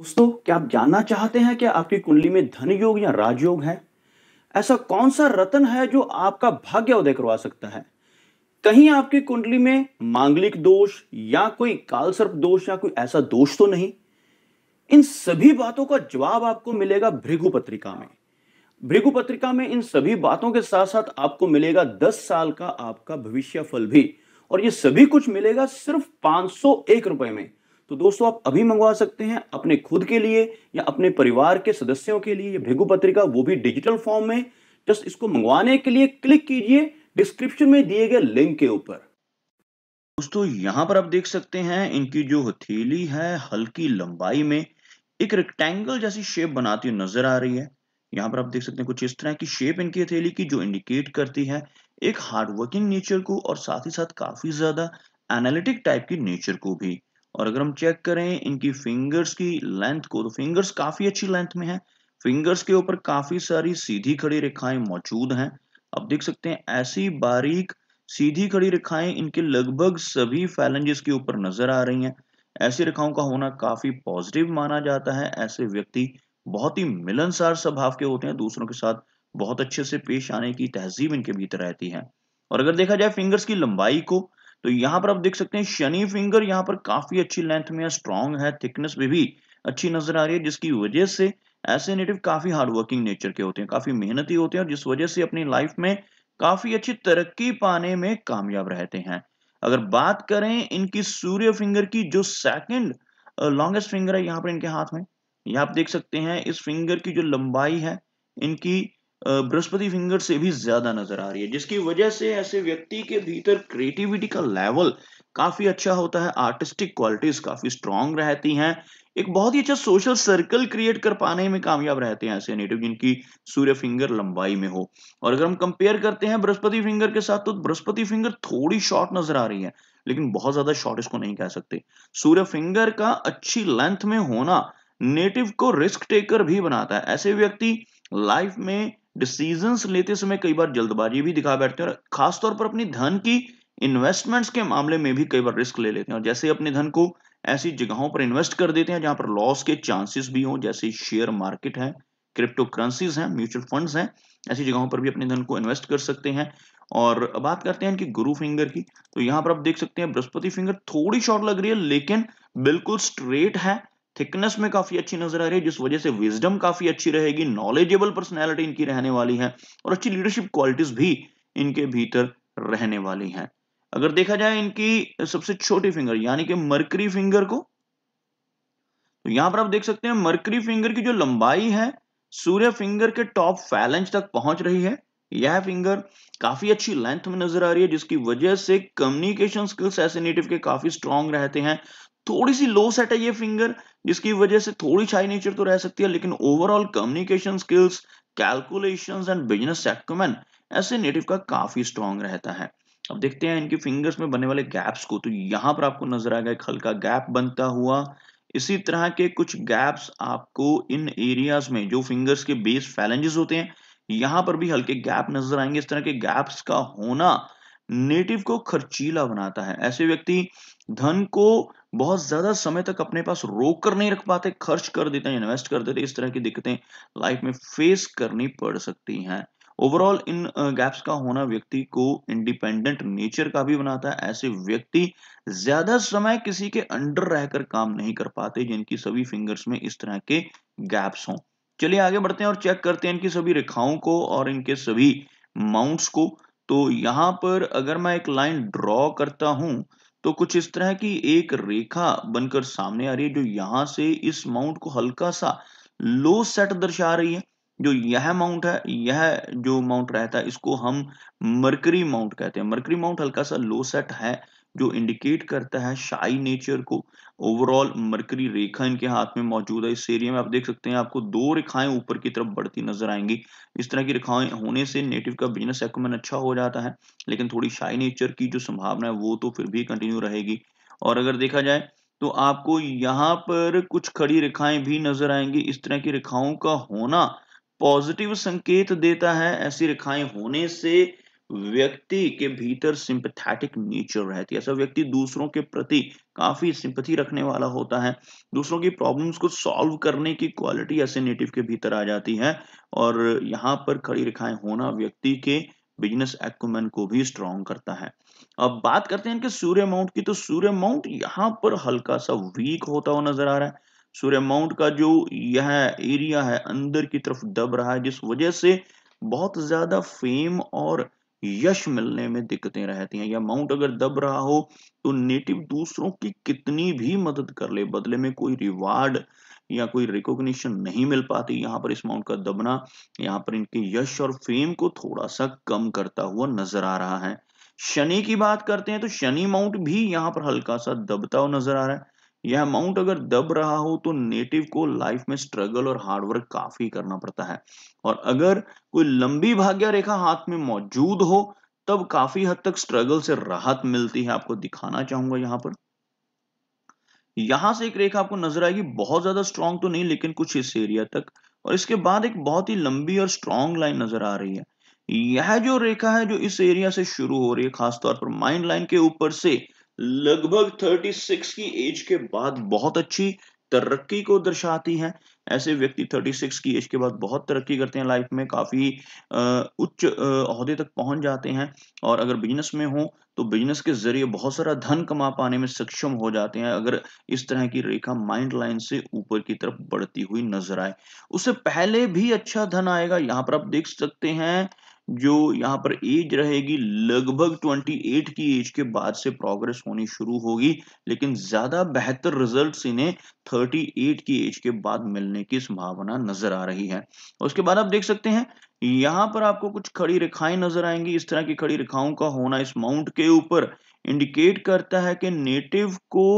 दोस्तों क्या आप जानना चाहते हैं कि आपकी कुंडली में धन योग या राजयोग है ऐसा कौन सा रतन है जो आपका भाग्य उदय करवा सकता है कहीं आपकी कुंडली में मांगलिक दोष या कोई कालसर्प दोष या कोई ऐसा दोष तो नहीं इन सभी बातों का जवाब आपको मिलेगा भृगु पत्रिका में भृगु पत्रिका में इन सभी बातों के साथ साथ आपको मिलेगा दस साल का आपका भविष्य फल भी और ये सभी कुछ मिलेगा सिर्फ पांच सौ एक रुपए में तो दोस्तों आप अभी मंगवा सकते हैं अपने खुद के लिए या अपने परिवार के सदस्यों के लिए भेगू पत्रिका वो भी डिजिटल फॉर्म में जस्ट इसको मंगवाने के लिए क्लिक कीजिए डिस्क्रिप्शन में दिए गए लिंक के ऊपर दोस्तों यहाँ पर आप देख सकते हैं इनकी जो हथेली है हल्की लंबाई में एक रेक्टेंगल जैसी शेप बनाती हुई नजर आ रही है यहाँ पर आप देख सकते हैं कुछ इस तरह की शेप इनकी हथेली की जो इंडिकेट करती है एक हार्डवर्किंग नेचर को और साथ ही साथ काफी ज्यादा एनालिटिक टाइप की नेचर को भी और अगर हम चेक करें इनकी फिंगर्स की लेंथ को तो फिंगर्स काफी अच्छी लेंथ में है फिंगर्स के ऊपर काफी सारी सीधी खड़ी रेखाएं मौजूद हैं आप देख सकते हैं ऐसी बारीक सीधी खड़ी रेखाएं इनके लगभग सभी फैलेंजेस के ऊपर नजर आ रही हैं ऐसी रेखाओं का होना काफी पॉजिटिव माना जाता है ऐसे व्यक्ति बहुत ही मिलनसार स्वभाव के होते हैं दूसरों के साथ बहुत अच्छे से पेश आने की तहजीब इनके भीतर रहती है और अगर देखा जाए फिंगर्स की लंबाई को तो यहाँ पर आप देख सकते हैं शनि फिंगर यहाँ पर काफी अच्छी लेंथ में स्ट्रॉन्ग है थिकनेस में भी अच्छी नजर आ रही है जिसकी वजह से ऐसे नेटिव काफी हार्डवर्किंग नेचर के होते हैं काफी मेहनती होते हैं और जिस वजह से अपनी लाइफ में काफी अच्छी तरक्की पाने में कामयाब रहते हैं अगर बात करें इनकी सूर्य फिंगर की जो सेकंड लॉन्गेस्ट फिंगर है यहाँ पर इनके हाथ में यहाँ आप देख सकते हैं इस फिंगर की जो लंबाई है इनकी बृहस्पति फिंगर से भी ज्यादा नजर आ रही है जिसकी वजह से ऐसे व्यक्ति के भीतर क्रिएटिविटी का लेवल काफी अच्छा होता है आर्टिस्टिक क्वालिटीज काफी स्ट्रांग रहती हैं एक बहुत ही अच्छा सोशल सर्कल क्रिएट कर पाने में कामयाब रहते हैं ऐसे नेटिव जिनकी सूर्य फिंगर लंबाई में हो और अगर हम कंपेयर करते हैं बृहस्पति फिंगर के साथ तो बृहस्पति फिंगर थोड़ी शॉर्ट नजर आ रही है लेकिन बहुत ज्यादा शॉर्ट इसको नहीं कह सकते सूर्य फिंगर का अच्छी लेंथ में होना नेटिव को रिस्क टेकर भी बनाता है ऐसे व्यक्ति लाइफ में डिसीजन लेते समय कई बार जल्दबाजी भी दिखा बैठते हैं और खासतौर पर अपनी धन की इन्वेस्टमेंट्स के मामले में भी कई बार रिस्क ले लेते हैं और जैसे अपने धन को ऐसी जगहों पर इन्वेस्ट कर देते हैं जहां पर लॉस के चांसेस भी हों जैसे शेयर मार्केट है क्रिप्टो करेंसीज हैं म्यूचुअल फंड्स हैं ऐसी जगहों पर भी अपने धन को इन्वेस्ट कर सकते हैं और बात करते हैं इनकी गुरु फिंगर की तो यहाँ पर आप देख सकते हैं बृहस्पति फिंगर थोड़ी शॉर्ट लग रही है लेकिन बिल्कुल स्ट्रेट है थिकनेस में काफी अच्छी नजर आ रही है जिस वजह से विजडम काफी अच्छी रहेगी नॉलेजेबल पर्सनैलिटी इनकी रहने वाली है और अच्छी लीडरशिप क्वालिटीज भी इनके भीतर रहने वाली हैं अगर देखा जाए इनकी सबसे छोटी फिंगर यानी कि मर्करी फिंगर को तो यहां पर आप देख सकते हैं मर्करी फिंगर की जो लंबाई है सूर्य फिंगर के टॉप फैलेंज तक पहुंच रही है यह फिंगर काफी अच्छी लेंथ में नजर आ रही है जिसकी वजह से कम्युनिकेशन स्किल्स ऐसे नेटिव के काफी स्ट्रांग रहते हैं थोड़ी सी लो सेट है ये फिंगर जिसकी वजह से थोड़ी शाई नेचर तो रह सकती है लेकिन overall communication skills calculations and business acumen ऐसे नेटिव का काफी स्ट्रांग रहता है अब देखते हैं इनके फिंगर्स में बनने वाले गैप्स को तो यहाँ पर आपको नजर आएगा एक हल्का गैप बनता हुआ इसी तरह के कुछ गैप्स आपको इन एरियाज में जो फिंगर्स के बेस फैलेंजेस होते हैं यहाँ पर भी हल्के गैप नजर आएंगे इस तरह के गैप्स का होना नेटिव को खर्चीला बनाता है ऐसे व्यक्ति धन को बहुत ज्यादा समय तक अपने पास रोक कर नहीं रख पाते खर्च कर देते हैं इन्वेस्ट कर देते इस तरह की दिक्कतें लाइफ में फेस करनी पड़ सकती हैं ओवरऑल इन गैप्स का होना व्यक्ति को इंडिपेंडेंट नेचर का भी बनाता है ऐसे व्यक्ति ज्यादा समय किसी के अंडर रहकर काम नहीं कर पाते जिनकी सभी फिंगर्स में इस तरह के गैप्स हों चलिए आगे बढ़ते हैं और चेक करते हैं इनकी सभी रेखाओं को और इनके सभी माउंट्स को तो यहां पर अगर मैं एक लाइन ड्रॉ करता हूं तो कुछ इस तरह की एक रेखा बनकर सामने आ रही है जो यहां से इस माउंट को हल्का सा लो सेट दर्शा रही है जो यह माउंट है यह जो माउंट रहता है इसको हम मरकरी माउंट कहते हैं मरकरी माउंट हल्का सा लो सेट है जो इंडिकेट करता है शाई नेचर को ओवरऑल मरकरी रेखा इनके हाथ में मौजूद है इस एरिया में आप देख सकते हैं आपको दो रेखाएं ऊपर की तरफ बढ़ती नजर आएंगी इस तरह की रेखाएं होने से नेटिव का बिजनेस एक्मेंट अच्छा हो जाता है लेकिन थोड़ी शाई नेचर की जो संभावना है वो तो फिर भी कंटिन्यू रहेगी और अगर देखा जाए तो आपको यहाँ पर कुछ खड़ी रेखाएं भी नजर आएंगी इस तरह की रेखाओं का होना पॉजिटिव संकेत देता है ऐसी रेखाएं होने से व्यक्ति के भीतर सिंपथेटिक नेचर रहती है ऐसा व्यक्ति दूसरों के प्रति काफी सिंपथी रखने वाला होता है दूसरों की प्रॉब्लम्स को सॉल्व करने की क्वालिटी ऐसे नेटिव के भीतर आ जाती है और यहाँ पर खड़ी रेखाएं होना व्यक्ति के बिजनेस एक्मेन को भी स्ट्रॉन्ग करता है अब बात करते हैं इनके सूर्य माउंट की तो सूर्य माउंट यहाँ पर हल्का सा वीक होता हुआ नजर आ रहा है सूर्य माउंट का जो यह एरिया है अंदर की तरफ दब रहा है जिस वजह से बहुत ज्यादा फेम और यश मिलने में दिक्कतें रहती हैं या माउंट अगर दब रहा हो तो नेटिव दूसरों की कितनी भी मदद कर ले बदले में कोई रिवार्ड या कोई रिकॉग्निशन नहीं मिल पाती यहाँ पर इस माउंट का दबना यहाँ पर इनके यश और फेम को थोड़ा सा कम करता हुआ नजर आ रहा है शनि की बात करते हैं तो शनि माउंट भी यहाँ पर हल्का सा दबता हुआ नजर आ रहा है यह अमाउंट अगर दब रहा हो तो नेटिव को लाइफ में स्ट्रगल और हार्डवर्क काफी करना पड़ता है और अगर कोई लंबी भाग्य रेखा हाथ में मौजूद हो तब काफी हद तक स्ट्रगल से राहत मिलती है आपको दिखाना चाहूंगा यहां पर यहां से एक रेखा आपको नजर आएगी बहुत ज्यादा स्ट्रांग तो नहीं लेकिन कुछ इस एरिया तक और इसके बाद एक बहुत ही लंबी और स्ट्रांग लाइन नजर आ रही है यह जो रेखा है जो इस एरिया से शुरू हो रही है खासतौर पर माइंड लाइन के ऊपर से लगभग 36 की एज के बाद बहुत अच्छी तरक्की को दर्शाती है ऐसे व्यक्ति 36 की एज के बाद बहुत तरक्की करते हैं लाइफ में काफ़ी उच्च अहदे तक पहुंच जाते हैं और अगर बिजनेस में हो तो बिजनेस के जरिए बहुत सारा धन कमा पाने में सक्षम हो जाते हैं अगर इस तरह की रेखा माइंड लाइन से ऊपर की तरफ बढ़ती हुई नजर आए उससे पहले भी अच्छा धन आएगा यहाँ पर आप देख सकते हैं जो यहाँ पर एज रहेगी लगभग 28 की एज के बाद से प्रोग्रेस होनी शुरू होगी लेकिन ज्यादा बेहतर रिजल्ट इन्हें 38 की एज के बाद मिलने की संभावना नजर आ रही है उसके बाद आप देख सकते हैं यहाँ पर आपको कुछ खड़ी रेखाएं नजर आएंगी इस तरह की खड़ी रेखाओं का होना इस माउंट के ऊपर इंडिकेट करता है कि नेटिव को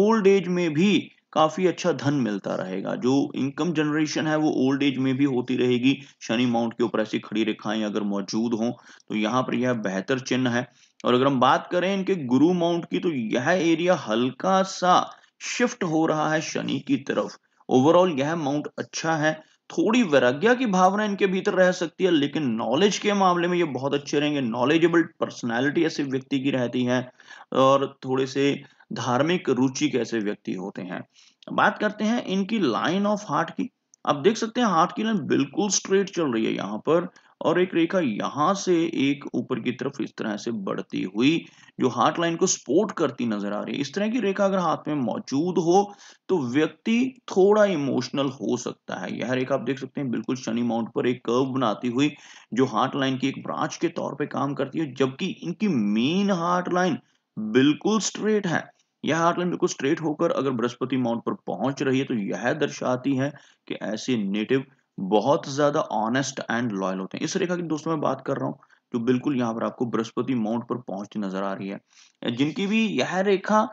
ओल्ड एज में भी काफ़ी अच्छा धन मिलता रहेगा जो इनकम जनरेशन है वो ओल्ड एज में भी होती रहेगी शनि माउंट के ऊपर ऐसी खड़ी रेखाएं अगर मौजूद हों तो यहाँ पर यह बेहतर चिन्ह है और अगर हम बात करें इनके गुरु माउंट की तो यह एरिया हल्का सा शिफ्ट हो रहा है शनि की तरफ ओवरऑल यह माउंट अच्छा है थोड़ी वैराग्या की भावना इनके भीतर रह सकती है लेकिन नॉलेज के मामले में ये बहुत अच्छे रहेंगे नॉलेजेबल पर्सनैलिटी ऐसे व्यक्ति की रहती है और थोड़े से धार्मिक रुचि कैसे व्यक्ति होते हैं बात करते हैं इनकी लाइन ऑफ हार्ट की आप देख सकते हैं हार्ट की लाइन बिल्कुल स्ट्रेट चल रही है यहाँ पर और एक रेखा यहाँ से एक ऊपर की तरफ इस तरह से बढ़ती हुई जो हार्ट लाइन को सपोर्ट करती नजर आ रही है इस तरह की रेखा अगर हाथ में मौजूद हो तो व्यक्ति थोड़ा इमोशनल हो सकता है यह रेखा आप देख सकते हैं बिल्कुल शनि माउंट पर एक कर्व बनाती हुई जो हार्ट लाइन की एक ब्रांच के तौर पर काम करती है जबकि इनकी मेन हार्ट लाइन बिल्कुल स्ट्रेट है यह हार्टलैंड बिल्कुल स्ट्रेट होकर अगर बृहस्पति माउंट पर पहुंच रही है तो यह दर्शाती है कि ऐसे नेटिव बहुत ज्यादा ऑनेस्ट एंड लॉयल होते हैं इस रेखा की दोस्तों में बात कर रहा हूँ जो बिल्कुल यहाँ पर आपको बृहस्पति माउंट पर पहुंचती नजर आ रही है जिनकी भी यह रेखा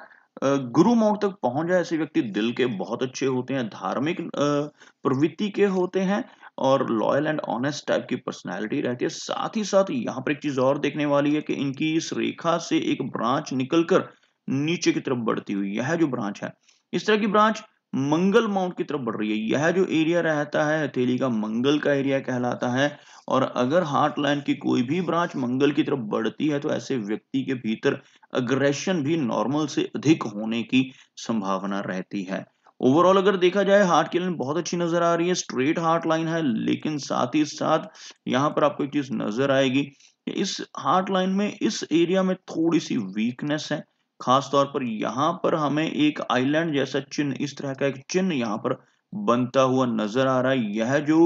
गुरु माउंट तक पहुंच जाए ऐसे व्यक्ति दिल के बहुत अच्छे होते हैं धार्मिक प्रवृत्ति के होते हैं और लॉयल एंड ऑनेस्ट टाइप की पर्सनैलिटी रहती है साथ ही साथ यहाँ पर एक चीज और देखने वाली है कि इनकी इस रेखा से एक ब्रांच निकलकर नीचे की तरफ बढ़ती हुई यह जो ब्रांच है इस तरह की ब्रांच मंगल माउंट की तरफ बढ़ रही है यह जो एरिया रहता है हथेली का मंगल का एरिया कहलाता है और अगर हार्ट लाइन की कोई भी ब्रांच मंगल की तरफ बढ़ती है तो ऐसे व्यक्ति के भीतर अग्रेशन भी नॉर्मल से अधिक होने की संभावना रहती है ओवरऑल अगर देखा जाए हार्ट की लाइन बहुत अच्छी नजर आ रही है स्ट्रेट हार्ट लाइन है लेकिन साथ ही साथ यहाँ पर आपको एक चीज नजर आएगी इस हार्ट लाइन में इस एरिया में थोड़ी सी वीकनेस है खास तौर पर यहाँ पर हमें एक आइलैंड जैसा चिन्ह इस तरह का एक चिन्ह यहाँ पर बनता हुआ नजर आ रहा है यह जो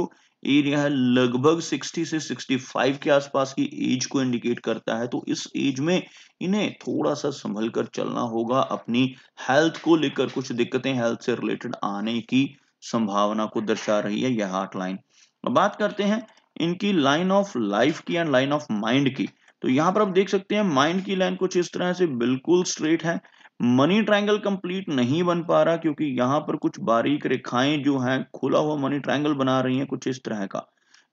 एरिया है लगभग 60 से 65 के आसपास की एज को इंडिकेट करता है तो इस एज में इन्हें थोड़ा सा संभल कर चलना होगा अपनी हेल्थ को लेकर कुछ दिक्कतें हेल्थ से रिलेटेड आने की संभावना को दर्शा रही है यह आठ लाइन बात करते हैं इनकी लाइन ऑफ लाइफ की एंड लाइन ऑफ माइंड की तो यहां पर आप देख सकते हैं माइंड की लाइन कुछ इस तरह से बिल्कुल स्ट्रेट है मनी ट्रायंगल कंप्लीट नहीं बन पा रहा क्योंकि यहां पर कुछ बारीक रेखाएं जो हैं खुला हुआ मनी ट्रायंगल बना रही हैं कुछ इस तरह का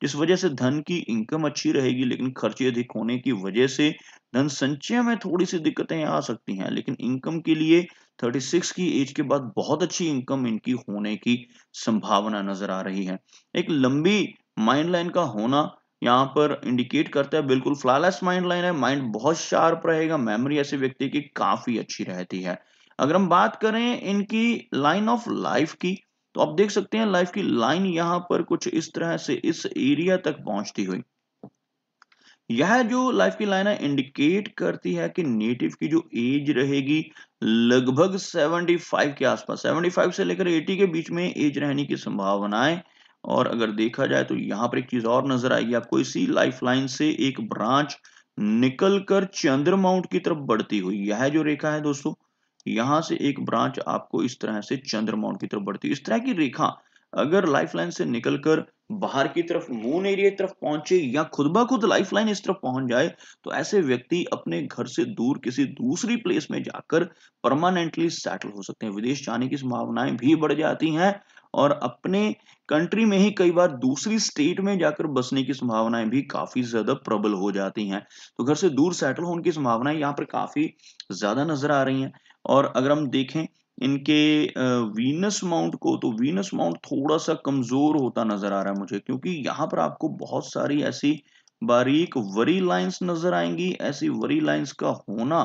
जिस वजह से धन की इनकम अच्छी रहेगी लेकिन खर्चे अधिक होने की वजह से धन संचय में थोड़ी सी दिक्कतें आ सकती हैं लेकिन इनकम के लिए 36 की एज के बाद बहुत अच्छी इनकम इनकी होने की संभावना नजर आ रही है एक लंबी माइंड लाइन का होना यहाँ पर इंडिकेट करता है बिल्कुल फ्लॉलेस माइंड लाइन है माइंड बहुत शार्प रहेगा मेमोरी ऐसे व्यक्ति की काफी अच्छी रहती है अगर हम बात करें इनकी लाइन ऑफ लाइफ की तो आप देख सकते हैं लाइफ की लाइन यहाँ पर कुछ इस तरह से इस एरिया तक पहुंचती हुई यह जो लाइफ की लाइन है इंडिकेट करती है कि नेटिव की जो एज रहेगी लगभग 75 के आसपास 75 से लेकर 80 के बीच में एज रहने की संभावनाएं और अगर देखा जाए तो यहां पर एक चीज और नजर आएगी आपको इसी लाइफलाइन से एक ब्रांच निकलकर चंद्रमाउंट की तरफ बढ़ती हुई यह जो रेखा है दोस्तों यहां से एक ब्रांच आपको इस तरह से माउंट की तरफ बढ़ती इस तरह की रेखा अगर लाइफलाइन से निकलकर बाहर की तरफ मून एरिया तरफ पहुंचे या खुद ब खुद लाइफलाइन इस तरफ पहुंच जाए तो ऐसे व्यक्ति अपने घर से दूर किसी दूसरी प्लेस में जाकर परमानेंटली सेटल हो सकते हैं विदेश जाने की संभावनाएं भी बढ़ जाती हैं और अपने कंट्री में ही कई बार दूसरी स्टेट में जाकर बसने की संभावनाएं भी काफी ज्यादा प्रबल हो जाती हैं तो घर से दूर सेटल होने की संभावनाएं यहाँ पर काफी ज्यादा नजर आ रही हैं और अगर हम देखें इनके वीनस माउंट को तो वीनस माउंट थोड़ा सा कमजोर होता नजर आ रहा है मुझे क्योंकि यहाँ पर आपको बहुत सारी ऐसी बारीक वरी लाइन्स नजर आएंगी ऐसी वरी लाइन्स का होना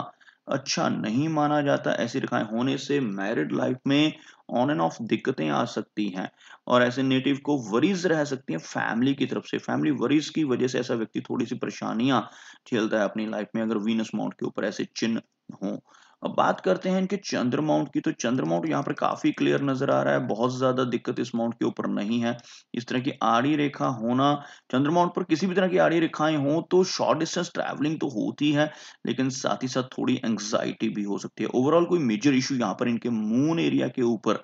अच्छा नहीं माना जाता ऐसी रेखाएं होने से मैरिड लाइफ में ऑन एंड ऑफ दिक्कतें आ सकती हैं और ऐसे नेटिव को वरीज रह सकती हैं फैमिली की तरफ से फैमिली वरीज की वजह से ऐसा व्यक्ति थोड़ी सी परेशानियां झेलता है अपनी लाइफ में अगर वीनस माउंट के ऊपर ऐसे चिन्ह हों अब बात करते हैं इनके चंद्र माउंट की तो चंद्र माउंट यहाँ पर काफी क्लियर नजर आ रहा है बहुत ज्यादा दिक्कत इस माउंट के ऊपर नहीं है इस तरह की आड़ी रेखा होना चंद्र माउंट पर किसी भी तरह की आड़ी रेखाएं हो तो शॉर्ट डिस्टेंस ट्रैवलिंग तो होती है लेकिन साथ ही साथ थोड़ी एंग्जाइटी भी हो सकती है ओवरऑल कोई मेजर इशू यहाँ पर इनके मून एरिया के ऊपर